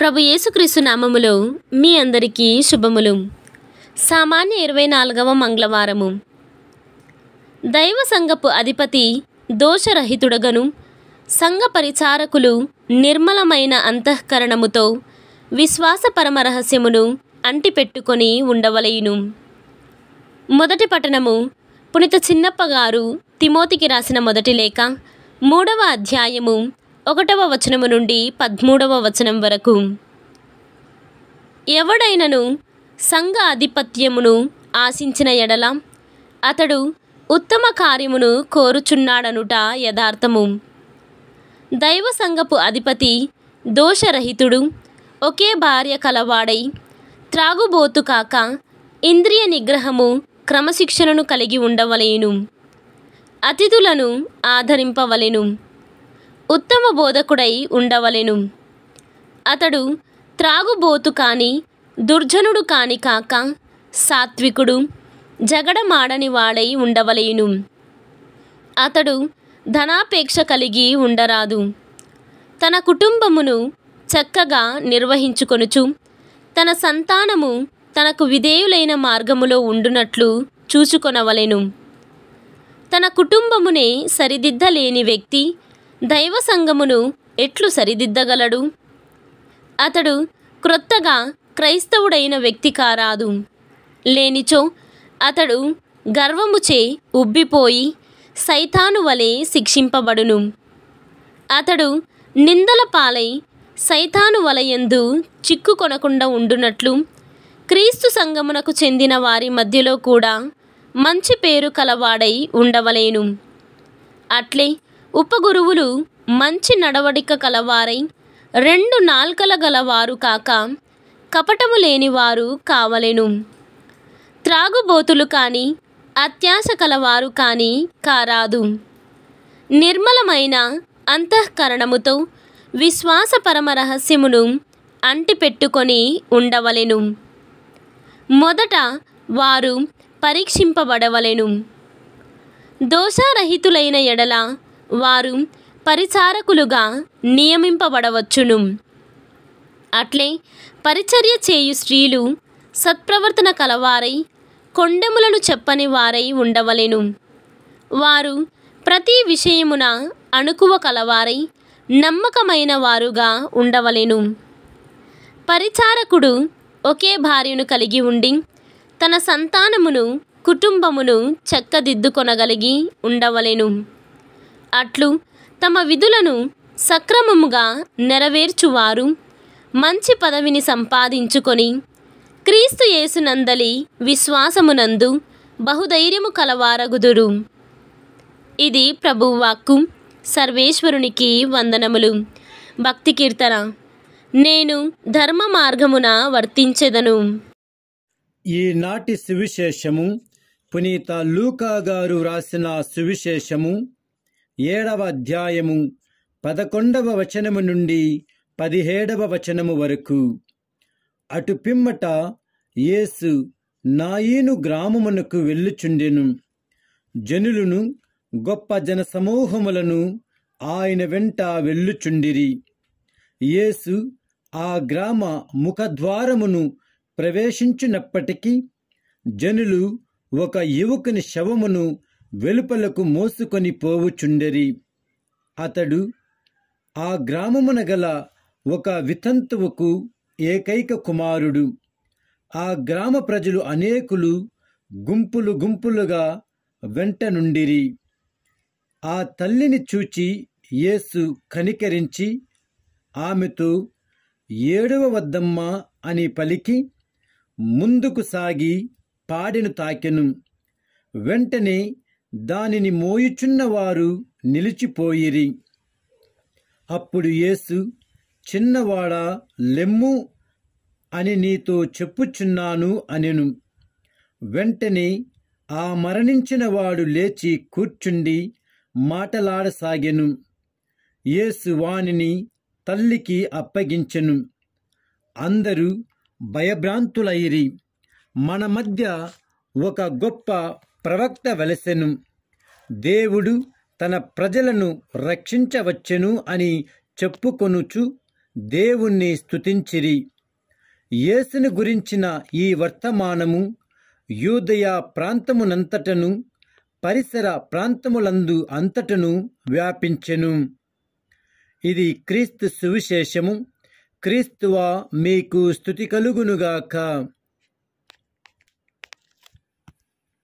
ప్రభు యేసుక్రీస్తు నామములో మీ అందరికీ శుభములు సామాన్య ఇరవై నాలుగవ మంగళవారము దైవ సంఘపు అధిపతి దోషరహితుడగను సంఘ పరిచారకులు నిర్మలమైన అంతఃకరణముతో విశ్వాస రహస్యమును అంటిపెట్టుకొని ఉండవలయును మొదటి పట్టణము పునిత చిన్నప్ప గారు తిమోతికి రాసిన మొదటి లేఖ మూడవ అధ్యాయము ఒకటవ వచనము నుండి పద్మూడవ వచనం వరకు ఎవడైనను సంఘ ఆధిపత్యమును ఆశించిన ఎడల అతడు ఉత్తమ కార్యమును కోరుచున్నాడనుట యథార్థము దైవ సంఘపు అధిపతి దోషరహితుడు ఒకే భార్య కలవాడై త్రాగుబోతు కాక ఇంద్రియ నిగ్రహము క్రమశిక్షణను కలిగి ఉండవలేను అతిథులను ఆదరింపవలెను ఉత్తమ బోధకుడై ఉండవలెను అతడు త్రాగుబోతు కాని దుర్జనుడు కాని కాక సాత్వికుడు జగడమాడని వాడై ఉండవలేను అతడు ధనాపేక్ష కలిగి ఉండరాదు తన కుటుంబమును చక్కగా నిర్వహించుకొనుచు తన సంతానము తనకు విధేయులైన మార్గములో ఉండునట్లు చూచుకొనవలెను తన కుటుంబమునే సరిదిద్దలేని వ్యక్తి దైవ సంఘమును ఎట్లు సరిదిద్దగలడు అతడు క్రొత్తగా క్రైస్తవుడైన వ్యక్తి కారాదు లేనిచో అతడు గర్వముచే ఉబ్బిపోయి సైతాను వలె శిక్షింపబడును అతడు నిందల పాలై సైతాను వలయందు చిక్కుకొనకుండా ఉండునట్లు క్రీస్తు సంగమునకు చెందిన వారి మధ్యలో కూడా మంచి పేరు కలవాడై ఉండవలేను అట్లే ఉపగురువులు మంచి నడవడిక కలవారై రెండు నాల్కల గలవారు కాక కపటము లేనివారు కావలెను త్రాగుబోతులు కాని అత్యాశ కలవారు కాని కారాదు నిర్మలమైన అంతఃకరణముతో విశ్వాసపరమ రహస్యమును అంటిపెట్టుకొని ఉండవలెను మొదట వారు పరీక్షింపబడవలెను దోషారహితులైన ఎడల వారు పరిచారకులుగా నియమింపబడవచ్చును అట్లే పరిచర్య చేయు స్త్రీలు సత్ప్రవర్తన కలవారై కొండెములను చెప్పని వారై ఉండవలెను వారు ప్రతి విషయమున అణుకువ కలవారై నమ్మకమైన వారుగా ఉండవలెను పరిచారకుడు ఒకే భార్యను కలిగి ఉండి తన సంతానమును కుటుంబమును చక్కదిద్దుకొనగలిగి ఉండవలెను అట్లు తమ విధులను సక్రమముగా నెరవేర్చువారు మంచి పదవిని సంపాదించుకొని క్రీస్తు యేసునందలి విశ్వాసమునందు బహుధైర్యము కలవారగుదురు ఇది ప్రభువాక్కు సర్వేశ్వరునికి వందనములు భక్తి కీర్తన నేను ధర్మ మార్గమున వర్తించెదను ఈనాటి సువిశేషము పునీత లూకా గారు వ్రాసిన సువిశేషము ఏడవ అధ్యాయము పదకొండవ వచనము నుండి పదిహేడవ వచనము వరకు అటు పిమ్మట యేసు నాయీను గ్రామమునకు వెళ్ళుచుండెను జనులను గొప్ప జన సమూహములను ఆయన వెంట వెళ్ళుచుండిరి యేసు ఆ గ్రామ ముఖద్వారమును ప్రవేశించినప్పటికీ జనులు ఒక యువకుని శవమును వెలుపలకు మోసుకొని పోవుచుండెరి అతడు ఆ గ్రామమున గల ఒక వితంతువుకు ఏకైక కుమారుడు ఆ గ్రామ ప్రజలు అనేకులు గుంపులు గుంపులుగా వెంట నుండిరి ఆ తల్లిని చూచి యేసు కనికరించి ఆమెతో ఏడవ వద్దమ్మా అని పలికి ముందుకు సాగి పాడెను తాకెను వెంటనే దానిని మోయుచున్నవారు నిలిచిపోయిరి అప్పుడు యేసు చిన్నవాడ లెమ్ము అని నీతో చెప్పుచున్నాను అనెను వెంటనే ఆ మరణించినవాడు లేచి కూర్చుండి మాటలాడసాగెను యేసు వానిని తల్లికి అప్పగించెను అందరూ భయభ్రాంతులైరి మన మధ్య ఒక గొప్ప ప్రవక్త వలసెను దేవుడు తన ప్రజలను రక్షించవచ్చెను అని చెప్పుకొనుచు దేవుణ్ణి స్తుతించిరి యేసుని గురించిన ఈ వర్తమానము యూదయ ప్రాంతమునంతటను పరిసర ప్రాంతములందు అంతటను వ్యాపించెను ఇది క్రీస్తు సువిశేషము క్రీస్తువా మీకు స్థుతి కలుగునుగాక